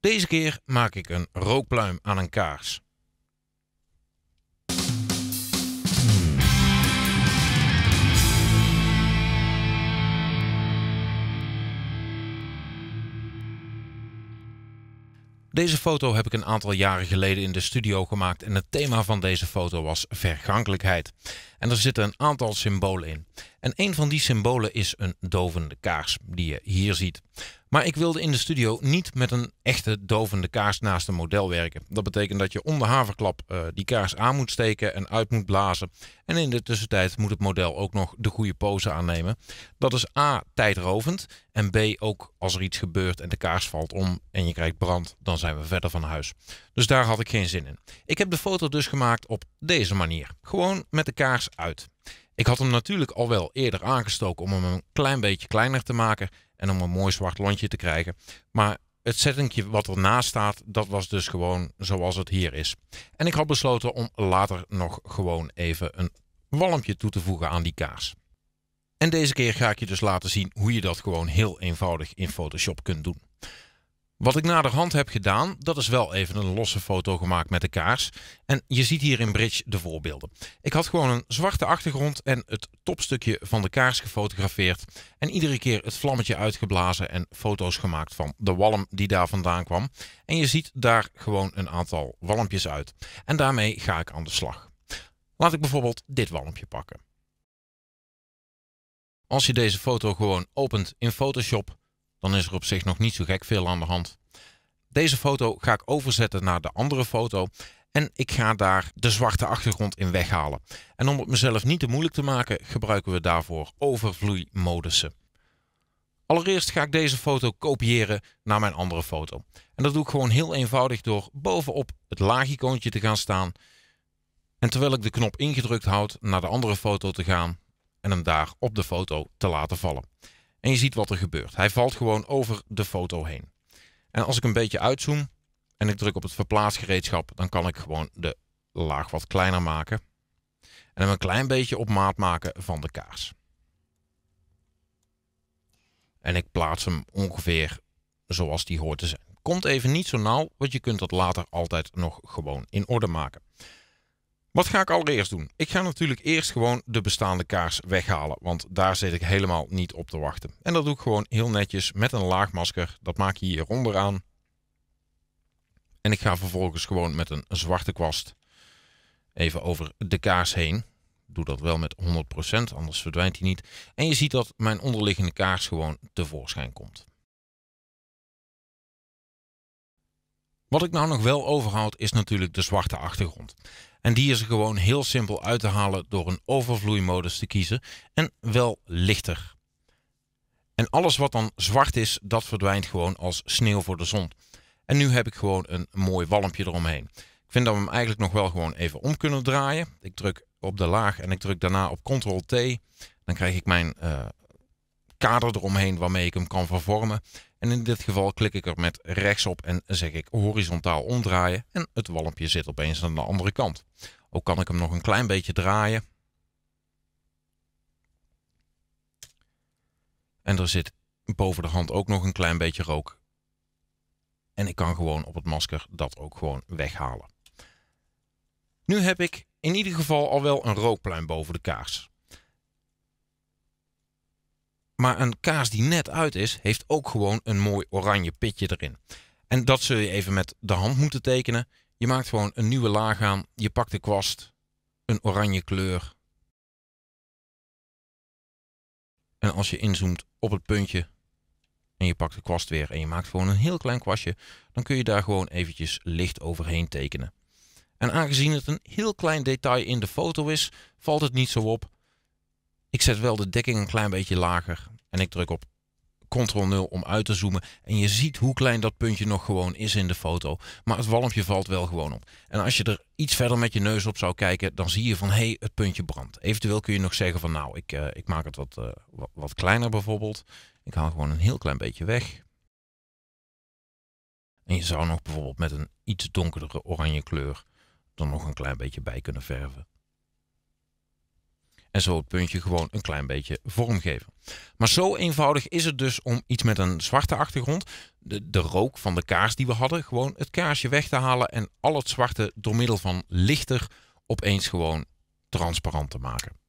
Deze keer maak ik een rookpluim aan een kaars. Deze foto heb ik een aantal jaren geleden in de studio gemaakt en het thema van deze foto was vergankelijkheid. En er zitten een aantal symbolen in. En een van die symbolen is een dovende kaars, die je hier ziet. Maar ik wilde in de studio niet met een echte dovende kaars naast een model werken. Dat betekent dat je onder haverklap eh, die kaars aan moet steken en uit moet blazen. En in de tussentijd moet het model ook nog de goede pose aannemen. Dat is A. tijdrovend. En B. ook als er iets gebeurt en de kaars valt om en je krijgt brand, dan zijn we verder van huis. Dus daar had ik geen zin in. Ik heb de foto dus gemaakt op deze manier. Gewoon met de kaars uit. Ik had hem natuurlijk al wel eerder aangestoken om hem een klein beetje kleiner te maken en om een mooi zwart lontje te krijgen. Maar het settingje wat ernaast staat, dat was dus gewoon zoals het hier is. En ik had besloten om later nog gewoon even een walmpje toe te voegen aan die kaars. En deze keer ga ik je dus laten zien hoe je dat gewoon heel eenvoudig in Photoshop kunt doen. Wat ik naderhand heb gedaan, dat is wel even een losse foto gemaakt met de kaars. En je ziet hier in Bridge de voorbeelden. Ik had gewoon een zwarte achtergrond en het topstukje van de kaars gefotografeerd. En iedere keer het vlammetje uitgeblazen en foto's gemaakt van de walm die daar vandaan kwam. En je ziet daar gewoon een aantal walmpjes uit. En daarmee ga ik aan de slag. Laat ik bijvoorbeeld dit walmpje pakken. Als je deze foto gewoon opent in Photoshop dan is er op zich nog niet zo gek veel aan de hand. Deze foto ga ik overzetten naar de andere foto en ik ga daar de zwarte achtergrond in weghalen. En om het mezelf niet te moeilijk te maken gebruiken we daarvoor overvloeimodussen. Allereerst ga ik deze foto kopiëren naar mijn andere foto. En dat doe ik gewoon heel eenvoudig door bovenop het laagicoontje te gaan staan. En terwijl ik de knop ingedrukt houd naar de andere foto te gaan en hem daar op de foto te laten vallen. En je ziet wat er gebeurt. Hij valt gewoon over de foto heen. En als ik een beetje uitzoom en ik druk op het verplaatsgereedschap, dan kan ik gewoon de laag wat kleiner maken. En hem een klein beetje op maat maken van de kaars. En ik plaats hem ongeveer zoals die hoort te zijn. Komt even niet zo nauw, want je kunt dat later altijd nog gewoon in orde maken. Wat ga ik allereerst doen? Ik ga natuurlijk eerst gewoon de bestaande kaars weghalen, want daar zit ik helemaal niet op te wachten. En dat doe ik gewoon heel netjes met een laagmasker. Dat maak je hier onderaan. En ik ga vervolgens gewoon met een zwarte kwast even over de kaars heen. Doe dat wel met 100%, anders verdwijnt hij niet. En je ziet dat mijn onderliggende kaars gewoon tevoorschijn komt. Wat ik nou nog wel overhoud is natuurlijk de zwarte achtergrond. En die is er gewoon heel simpel uit te halen door een overvloeimodus te kiezen en wel lichter. En alles wat dan zwart is, dat verdwijnt gewoon als sneeuw voor de zon. En nu heb ik gewoon een mooi walmpje eromheen. Ik vind dat we hem eigenlijk nog wel gewoon even om kunnen draaien. Ik druk op de laag en ik druk daarna op Ctrl-T. Dan krijg ik mijn eh, kader eromheen waarmee ik hem kan vervormen. En in dit geval klik ik er met rechts op en zeg ik horizontaal omdraaien en het walmpje zit opeens aan de andere kant. Ook kan ik hem nog een klein beetje draaien. En er zit boven de hand ook nog een klein beetje rook. En ik kan gewoon op het masker dat ook gewoon weghalen. Nu heb ik in ieder geval al wel een rookpluim boven de kaars. Maar een kaas die net uit is, heeft ook gewoon een mooi oranje pitje erin. En dat zul je even met de hand moeten tekenen. Je maakt gewoon een nieuwe laag aan. Je pakt de kwast, een oranje kleur. En als je inzoomt op het puntje en je pakt de kwast weer en je maakt gewoon een heel klein kwastje, dan kun je daar gewoon eventjes licht overheen tekenen. En aangezien het een heel klein detail in de foto is, valt het niet zo op, ik zet wel de dekking een klein beetje lager. En ik druk op Ctrl-0 om uit te zoomen. En je ziet hoe klein dat puntje nog gewoon is in de foto. Maar het walmpje valt wel gewoon op. En als je er iets verder met je neus op zou kijken, dan zie je van hé, hey, het puntje brandt. Eventueel kun je nog zeggen van nou, ik, eh, ik maak het wat, eh, wat, kleiner bijvoorbeeld. Ik haal gewoon een heel klein beetje weg. En je zou nog bijvoorbeeld met een iets donkerdere oranje kleur er nog een klein beetje bij kunnen verven en zo het puntje gewoon een klein beetje vormgeven. Maar zo eenvoudig is het dus om iets met een zwarte achtergrond, de, de rook van de kaars die we hadden, gewoon het kaarsje weg te halen en al het zwarte door middel van lichter opeens gewoon transparant te maken.